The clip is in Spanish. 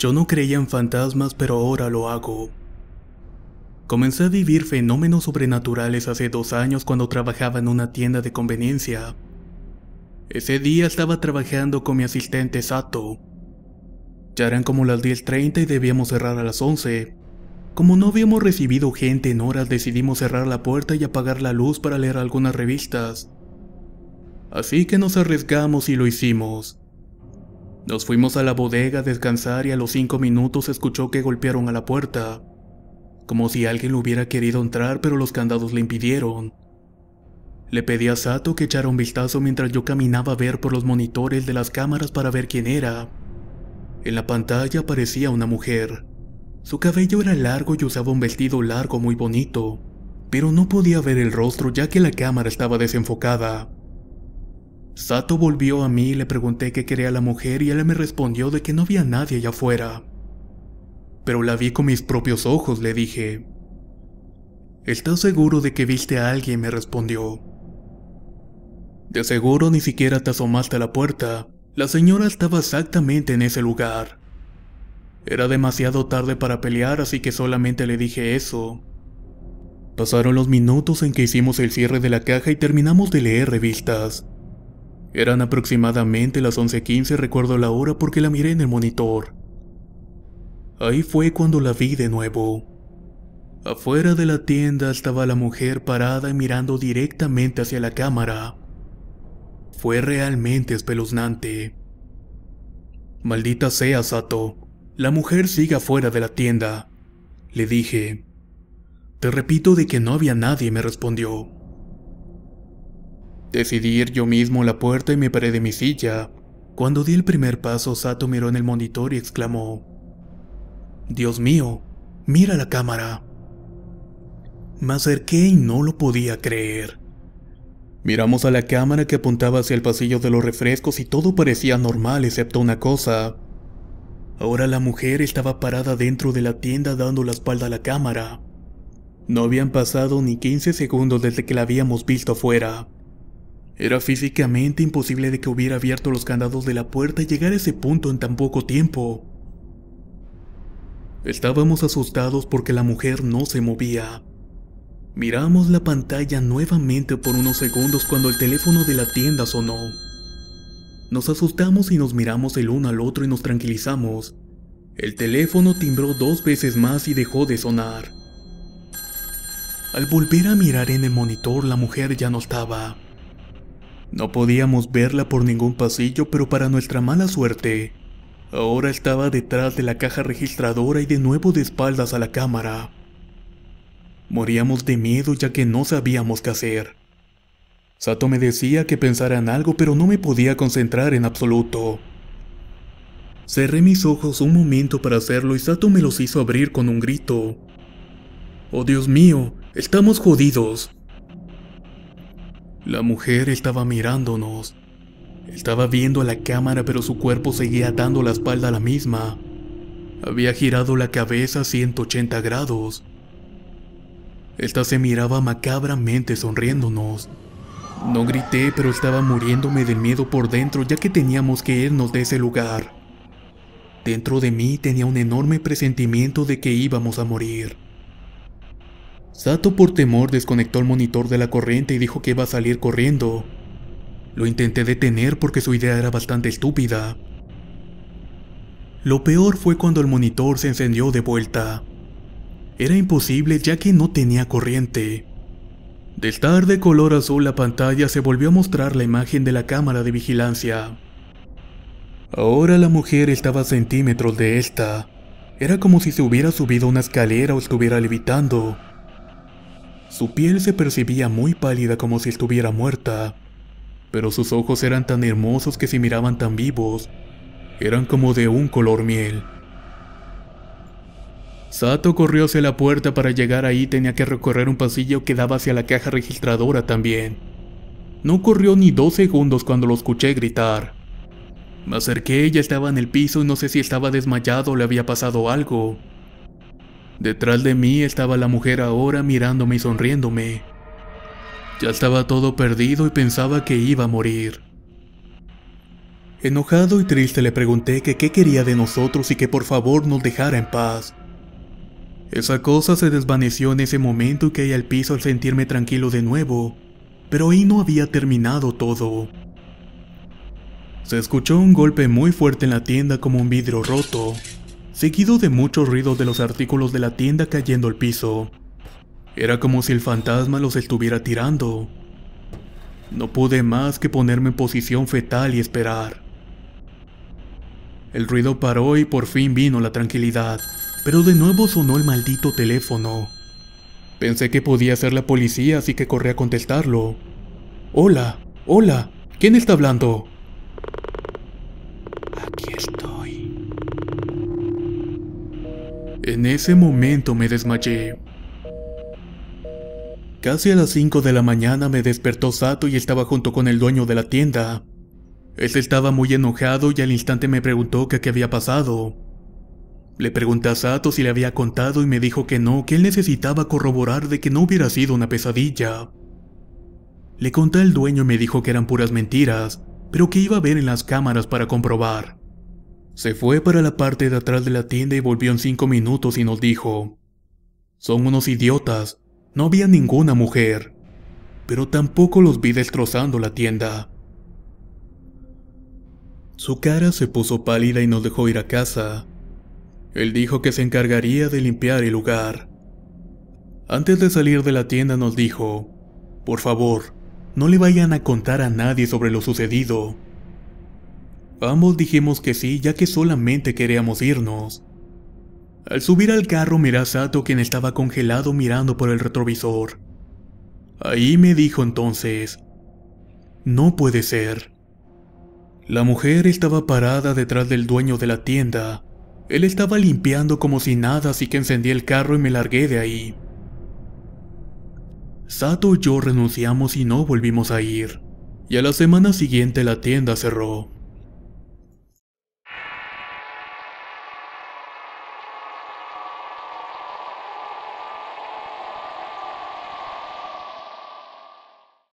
Yo no creía en fantasmas, pero ahora lo hago. Comencé a vivir fenómenos sobrenaturales hace dos años cuando trabajaba en una tienda de conveniencia. Ese día estaba trabajando con mi asistente Sato. Ya eran como las 10.30 y debíamos cerrar a las 11. Como no habíamos recibido gente en horas, decidimos cerrar la puerta y apagar la luz para leer algunas revistas. Así que nos arriesgamos y lo hicimos. Nos fuimos a la bodega a descansar y a los cinco minutos escuchó que golpearon a la puerta, como si alguien lo hubiera querido entrar pero los candados le impidieron. Le pedí a Sato que echara un vistazo mientras yo caminaba a ver por los monitores de las cámaras para ver quién era. En la pantalla aparecía una mujer. Su cabello era largo y usaba un vestido largo muy bonito, pero no podía ver el rostro ya que la cámara estaba desenfocada. Sato volvió a mí y le pregunté qué quería la mujer y ella me respondió de que no había nadie allá afuera. Pero la vi con mis propios ojos, le dije. ¿Estás seguro de que viste a alguien? me respondió. De seguro ni siquiera te asomaste a la puerta. La señora estaba exactamente en ese lugar. Era demasiado tarde para pelear, así que solamente le dije eso. Pasaron los minutos en que hicimos el cierre de la caja y terminamos de leer revistas. Eran aproximadamente las 11:15, recuerdo la hora porque la miré en el monitor. Ahí fue cuando la vi de nuevo. Afuera de la tienda estaba la mujer parada y mirando directamente hacia la cámara. Fue realmente espeluznante. Maldita sea, Sato. La mujer sigue afuera de la tienda. Le dije. Te repito de que no había nadie, me respondió. Decidí ir yo mismo a la puerta y me paré de mi silla. Cuando di el primer paso, Sato miró en el monitor y exclamó, Dios mío, mira la cámara. Me acerqué y no lo podía creer. Miramos a la cámara que apuntaba hacia el pasillo de los refrescos y todo parecía normal excepto una cosa. Ahora la mujer estaba parada dentro de la tienda dando la espalda a la cámara. No habían pasado ni 15 segundos desde que la habíamos visto afuera. Era físicamente imposible de que hubiera abierto los candados de la puerta y llegar a ese punto en tan poco tiempo. Estábamos asustados porque la mujer no se movía. Miramos la pantalla nuevamente por unos segundos cuando el teléfono de la tienda sonó. Nos asustamos y nos miramos el uno al otro y nos tranquilizamos. El teléfono timbró dos veces más y dejó de sonar. Al volver a mirar en el monitor, la mujer ya no estaba. No podíamos verla por ningún pasillo, pero para nuestra mala suerte, ahora estaba detrás de la caja registradora y de nuevo de espaldas a la cámara. Moríamos de miedo ya que no sabíamos qué hacer. Sato me decía que pensara en algo, pero no me podía concentrar en absoluto. Cerré mis ojos un momento para hacerlo y Sato me los hizo abrir con un grito. ¡Oh Dios mío! ¡Estamos jodidos! La mujer estaba mirándonos. Estaba viendo a la cámara pero su cuerpo seguía dando la espalda a la misma. Había girado la cabeza 180 grados. Esta se miraba macabramente sonriéndonos. No grité, pero estaba muriéndome del miedo por dentro ya que teníamos que irnos de ese lugar. Dentro de mí tenía un enorme presentimiento de que íbamos a morir. Sato por temor desconectó el monitor de la corriente y dijo que iba a salir corriendo. Lo intenté detener porque su idea era bastante estúpida. Lo peor fue cuando el monitor se encendió de vuelta. Era imposible ya que no tenía corriente. De estar de color azul la pantalla se volvió a mostrar la imagen de la cámara de vigilancia. Ahora la mujer estaba a centímetros de esta. Era como si se hubiera subido una escalera o estuviera levitando. Su piel se percibía muy pálida como si estuviera muerta, pero sus ojos eran tan hermosos que se miraban tan vivos, eran como de un color miel. Sato corrió hacia la puerta para llegar ahí tenía que recorrer un pasillo que daba hacia la caja registradora también. No corrió ni dos segundos cuando lo escuché gritar. Me acerqué, ya estaba en el piso y no sé si estaba desmayado o le había pasado algo. Detrás de mí estaba la mujer ahora mirándome y sonriéndome. Ya estaba todo perdido y pensaba que iba a morir. Enojado y triste le pregunté que qué quería de nosotros y que por favor nos dejara en paz. Esa cosa se desvaneció en ese momento y caí al piso al sentirme tranquilo de nuevo, pero ahí no había terminado todo. Se escuchó un golpe muy fuerte en la tienda como un vidrio roto, seguido de muchos ruidos de los artículos de la tienda cayendo al piso. Era como si el fantasma los estuviera tirando. No pude más que ponerme en posición fetal y esperar. El ruido paró y por fin vino la tranquilidad, pero de nuevo sonó el maldito teléfono. Pensé que podía ser la policía, así que corrí a contestarlo. Hola, hola, ¿quién está hablando? En ese momento me desmayé. Casi a las 5 de la mañana me despertó Sato y estaba junto con el dueño de la tienda. Él estaba muy enojado y al instante me preguntó qué había pasado. Le pregunté a Sato si le había contado y me dijo que no, que él necesitaba corroborar de que no hubiera sido una pesadilla. Le conté al dueño y me dijo que eran puras mentiras, pero que iba a ver en las cámaras para comprobar. Se fue para la parte de atrás de la tienda y volvió en cinco minutos y nos dijo, son unos idiotas, no había ninguna mujer, pero tampoco los vi destrozando la tienda. Su cara se puso pálida y nos dejó ir a casa. Él dijo que se encargaría de limpiar el lugar. Antes de salir de la tienda nos dijo, por favor, no le vayan a contar a nadie sobre lo sucedido. Ambos dijimos que sí, ya que solamente queríamos irnos. Al subir al carro miré a Sato quien estaba congelado mirando por el retrovisor. Ahí me dijo entonces, no puede ser. La mujer estaba parada detrás del dueño de la tienda. Él estaba limpiando como si nada, así que encendí el carro y me largué de ahí. Sato y yo renunciamos y no volvimos a ir. Y a la semana siguiente la tienda cerró.